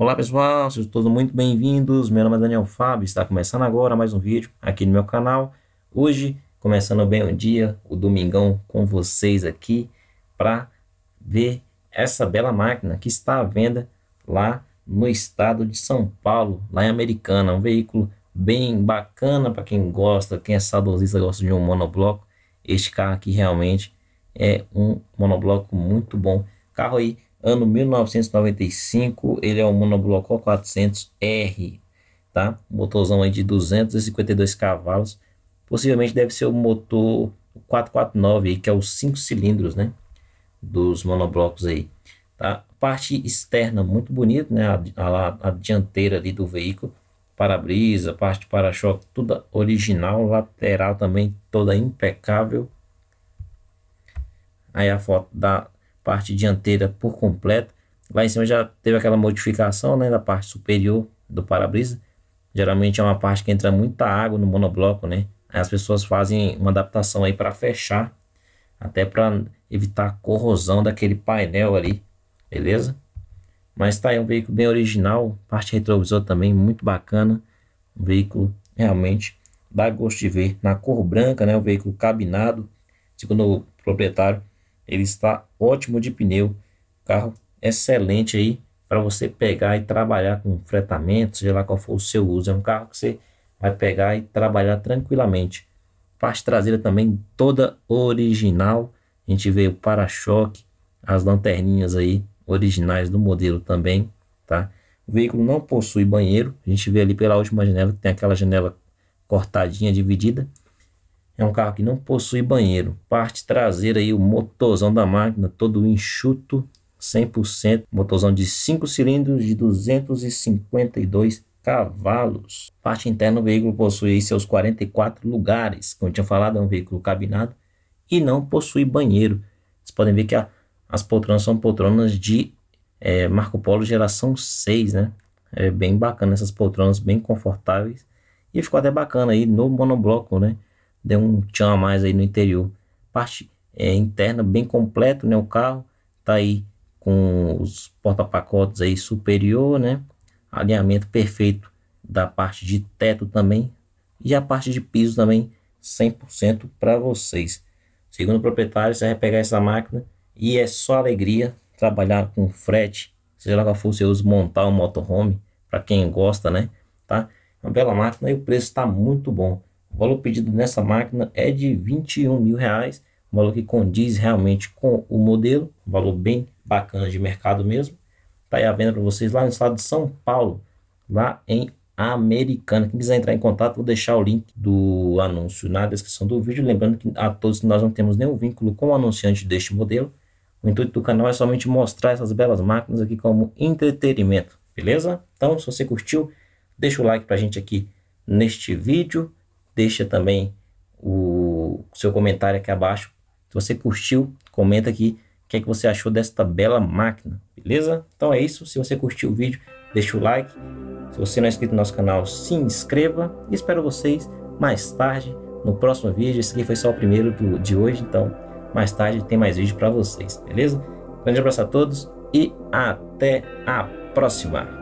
Olá pessoal, sejam todos muito bem-vindos. Meu nome é Daniel Fábio, está começando agora mais um vídeo aqui no meu canal. Hoje, começando bem o dia, o domingão com vocês aqui para ver essa bela máquina que está à venda lá no estado de São Paulo, lá em Americana. Um veículo bem bacana para quem gosta, quem é saudosista gosta de um monobloco. Este carro aqui realmente é um monobloco muito bom. Carro aí ano 1995, ele é um monobloco 400R, tá? Motorzão aí de 252 cavalos. Possivelmente deve ser o motor 449 que é os cinco cilindros, né? Dos monoblocos aí, tá? Parte externa muito bonita, né? A, a, a dianteira ali do veículo, para-brisa, parte de para-choque, tudo original, lateral também toda impecável. Aí a foto da parte dianteira por completo. Lá em cima já teve aquela modificação né, da parte superior do para-brisa. Geralmente é uma parte que entra muita água no monobloco, né? Aí as pessoas fazem uma adaptação aí para fechar, até para evitar a corrosão daquele painel ali, beleza? Mas tá aí um veículo bem original, parte retrovisor também muito bacana. Um veículo realmente dá gosto de ver na cor branca, né? O veículo cabinado, segundo o proprietário, ele está ótimo de pneu, carro excelente aí para você pegar e trabalhar com fretamento, seja lá qual for o seu uso. É um carro que você vai pegar e trabalhar tranquilamente. Parte traseira também toda original. A gente vê o para-choque, as lanterninhas aí originais do modelo também, tá? O veículo não possui banheiro. A gente vê ali pela última janela que tem aquela janela cortadinha, dividida. É um carro que não possui banheiro. Parte traseira aí, o motorzão da máquina, todo enxuto, 100%. Motorzão de 5 cilindros de 252 cavalos. Parte interna, o veículo possui seus 44 lugares. Como eu tinha falado, é um veículo cabinado e não possui banheiro. Vocês podem ver que a, as poltronas são poltronas de é, Marco Polo geração 6, né? É bem bacana essas poltronas, bem confortáveis. E ficou até bacana aí no monobloco, né? deu um tchan a mais aí no interior. Parte é, interna bem completo, né? O carro tá aí com os porta-pacotes aí superior, né? Alinhamento perfeito da parte de teto também e a parte de piso também 100% para vocês. Segundo o proprietário, você vai pegar essa máquina e é só alegria trabalhar com frete, seja lá qual for o seu montar um motorhome, para quem gosta, né? Tá? Uma bela máquina e o preço está muito bom. O valor pedido nessa máquina é de 21 mil reais, um valor que condiz realmente com o modelo, um valor bem bacana de mercado mesmo. Está aí a venda para vocês lá no estado de São Paulo, lá em Americana. Quem quiser entrar em contato, vou deixar o link do anúncio na descrição do vídeo. Lembrando que a todos nós não temos nenhum vínculo com o anunciante deste modelo. O intuito do canal é somente mostrar essas belas máquinas aqui como entretenimento, beleza? Então, se você curtiu, deixa o like para a gente aqui neste vídeo deixa também o seu comentário aqui abaixo. Se você curtiu, comenta aqui o que, é que você achou desta bela máquina, beleza? Então é isso. Se você curtiu o vídeo, deixa o like. Se você não é inscrito no nosso canal, se inscreva. E espero vocês mais tarde no próximo vídeo. Esse aqui foi só o primeiro do, de hoje, então mais tarde tem mais vídeo para vocês, beleza? Grande abraço a todos e até a próxima!